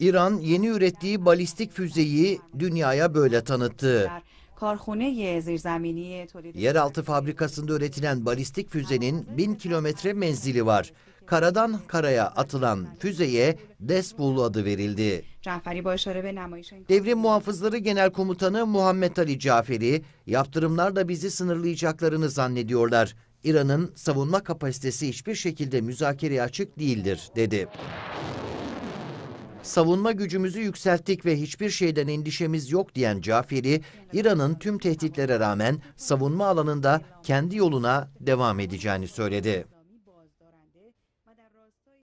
İran yeni ürettiği balistik füzeyi dünyaya böyle tanıttı. Yeraltı fabrikasında üretilen balistik füzenin bin kilometre menzili var. Karadan karaya atılan füzeye Despul adı verildi. Devrim Muhafızları Genel Komutanı Muhammed Ali Caferi, da bizi sınırlayacaklarını zannediyorlar. İran'ın savunma kapasitesi hiçbir şekilde müzakereye açık değildir, dedi. Savunma gücümüzü yükselttik ve hiçbir şeyden endişemiz yok diyen Caferi, İran'ın tüm tehditlere rağmen savunma alanında kendi yoluna devam edeceğini söyledi.